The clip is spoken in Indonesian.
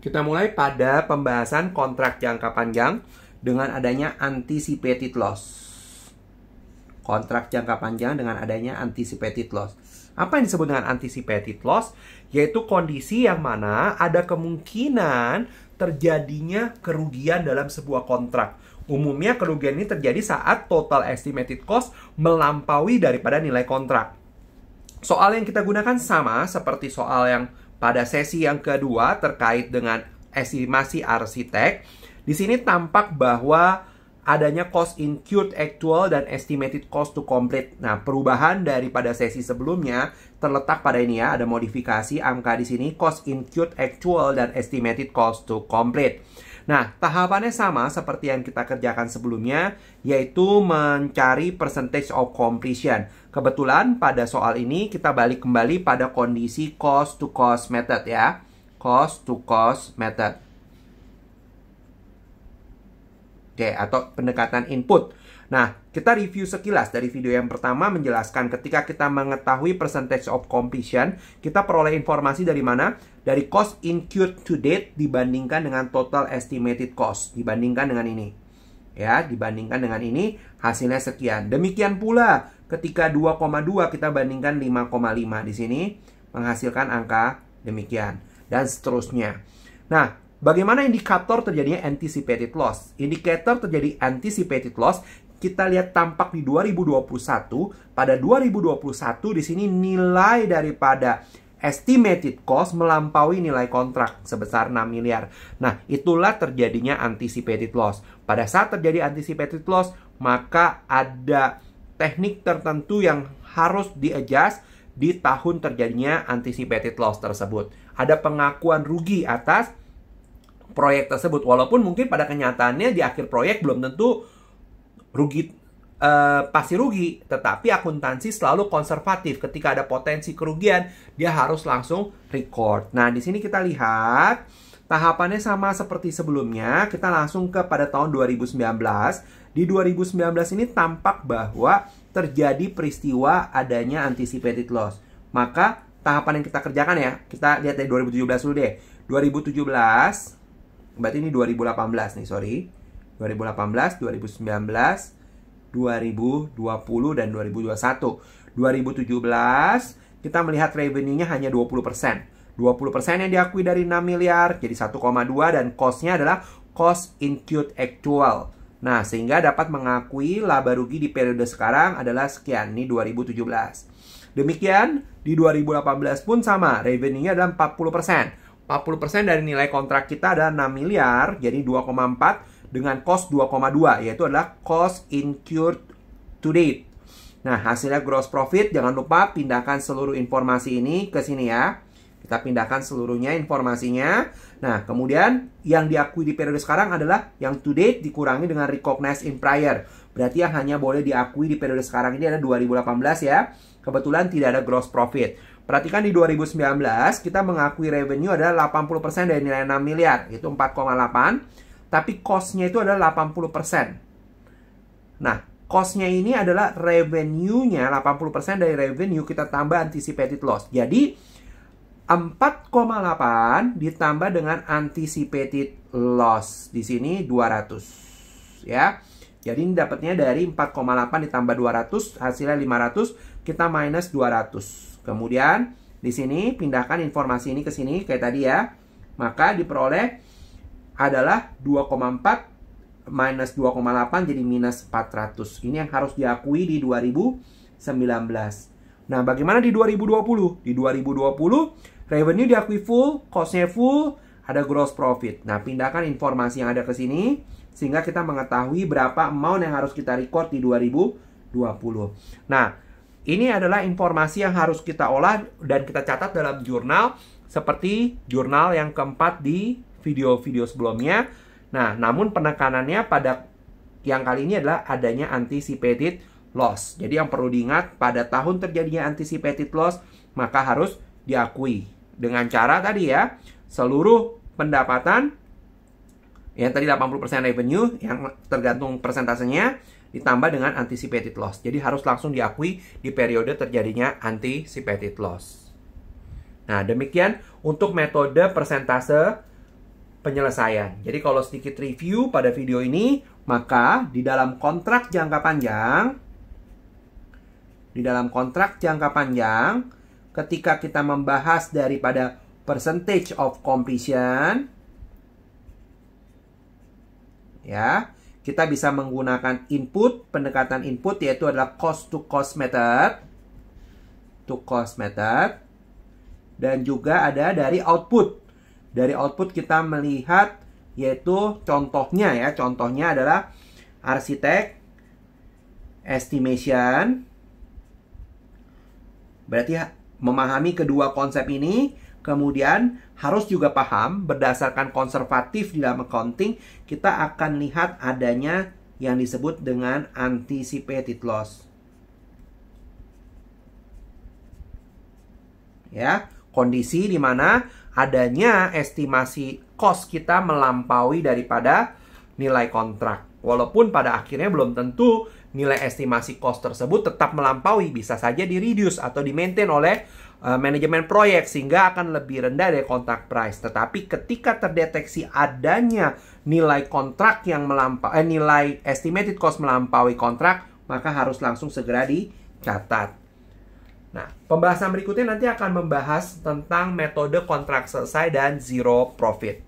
Kita mulai pada pembahasan kontrak jangka panjang dengan adanya anticipated loss. Kontrak jangka panjang dengan adanya anticipated loss. Apa yang disebut dengan anticipated loss? Yaitu kondisi yang mana ada kemungkinan terjadinya kerugian dalam sebuah kontrak. Umumnya kerugian ini terjadi saat total estimated cost melampaui daripada nilai kontrak. Soal yang kita gunakan sama seperti soal yang pada sesi yang kedua terkait dengan estimasi arsitek, di sini tampak bahwa adanya cost incurred actual dan estimated cost to complete. Nah, perubahan daripada sesi sebelumnya terletak pada ini ya, ada modifikasi angka di sini cost incurred actual dan estimated cost to complete. Nah, tahapannya sama seperti yang kita kerjakan sebelumnya, yaitu mencari percentage of completion. Kebetulan pada soal ini kita balik kembali pada kondisi cost to cost method ya. Cost to cost method. Oke, atau pendekatan input. Nah, kita review sekilas dari video yang pertama menjelaskan ketika kita mengetahui percentage of completion, kita peroleh informasi dari mana? Dari cost incurred to date dibandingkan dengan total estimated cost, dibandingkan dengan ini. Ya, dibandingkan dengan ini, hasilnya sekian. Demikian pula ketika 2,2 kita bandingkan 5,5 di sini menghasilkan angka demikian dan seterusnya. Nah, Bagaimana indikator terjadinya anticipated loss? Indikator terjadi anticipated loss kita lihat tampak di 2021, pada 2021 di sini nilai daripada estimated cost melampaui nilai kontrak sebesar 6 miliar. Nah, itulah terjadinya anticipated loss. Pada saat terjadi anticipated loss, maka ada teknik tertentu yang harus di-adjust di tahun terjadinya anticipated loss tersebut. Ada pengakuan rugi atas proyek tersebut. Walaupun mungkin pada kenyataannya di akhir proyek belum tentu rugi uh, pasti rugi, tetapi akuntansi selalu konservatif. Ketika ada potensi kerugian, dia harus langsung record. Nah, di sini kita lihat tahapannya sama seperti sebelumnya. Kita langsung ke pada tahun 2019. Di 2019 ini tampak bahwa terjadi peristiwa adanya anticipated loss. Maka tahapan yang kita kerjakan ya, kita lihat dari 2017 dulu deh. 2017 berarti ini 2018 nih, sorry. 2018, 2019, 2020 dan 2021. 2017 kita melihat revenue-nya hanya 20%. 20% yang diakui dari 6 miliar jadi 1,2 dan cost-nya adalah cost incurred actual. Nah, sehingga dapat mengakui laba rugi di periode sekarang adalah sekian, ini 2017. Demikian, di 2018 pun sama, revenue-nya adalah 40%. 40% dari nilai kontrak kita adalah 6 miliar, jadi 2,4 dengan cost 2,2 yaitu adalah cost incurred to date. Nah, hasilnya gross profit jangan lupa pindahkan seluruh informasi ini ke sini ya. Kita pindahkan seluruhnya informasinya. Nah, kemudian yang diakui di periode sekarang adalah yang to date dikurangi dengan recognized in prior. Berarti yang hanya boleh diakui di periode sekarang ini adalah 2018 ya. Kebetulan tidak ada gross profit. Perhatikan di 2019 kita mengakui revenue adalah 80% dari nilai 6 miliar, itu 4,8 tapi cost-nya itu adalah 80%. Nah, cost-nya ini adalah revenue-nya 80% dari revenue kita tambah anticipated loss. Jadi 4,8 ditambah dengan anticipated loss di sini 200 ya. Jadi ini dapatnya dari 4,8 ditambah 200 hasilnya 500 kita minus 200. Kemudian di sini pindahkan informasi ini ke sini kayak tadi ya. Maka diperoleh adalah 2,4 minus 2,8 jadi minus 400. Ini yang harus diakui di 2019. Nah, bagaimana di 2020? Di 2020, revenue diakui full, cost-nya full, ada gross profit. Nah, pindahkan informasi yang ada ke sini, sehingga kita mengetahui berapa amount yang harus kita record di 2020. Nah, ini adalah informasi yang harus kita olah dan kita catat dalam jurnal seperti jurnal yang keempat di video-video sebelumnya. Nah, namun penekanannya pada yang kali ini adalah adanya anticipated loss. Jadi yang perlu diingat pada tahun terjadinya anticipated loss maka harus diakui dengan cara tadi ya seluruh pendapatan yang tadi 80% revenue yang tergantung persentasenya ditambah dengan anticipated loss. Jadi harus langsung diakui di periode terjadinya anticipated loss. Nah, demikian untuk metode persentase penyelesaian. Jadi kalau sedikit review pada video ini, maka di dalam kontrak jangka panjang, di dalam kontrak jangka panjang, ketika kita membahas daripada percentage of completion, ya, kita bisa menggunakan input, pendekatan input yaitu adalah cost to cost method, to cost method, dan juga ada dari output dari output kita melihat yaitu contohnya ya, contohnya adalah arsitek estimation berarti memahami kedua konsep ini Kemudian harus juga paham berdasarkan konservatif di dalam accounting kita akan lihat adanya yang disebut dengan anticipated loss. Ya, kondisi di mana adanya estimasi cost kita melampaui daripada nilai kontrak. Walaupun pada akhirnya belum tentu nilai estimasi cost tersebut tetap melampaui, bisa saja di-reduce atau di-maintain oleh uh, manajemen proyek sehingga akan lebih rendah dari kontrak price. Tetapi ketika terdeteksi adanya nilai kontrak yang melampaui eh, nilai estimated cost melampaui kontrak, maka harus langsung segera dicatat. Nah, pembahasan berikutnya nanti akan membahas tentang metode kontrak selesai dan zero profit.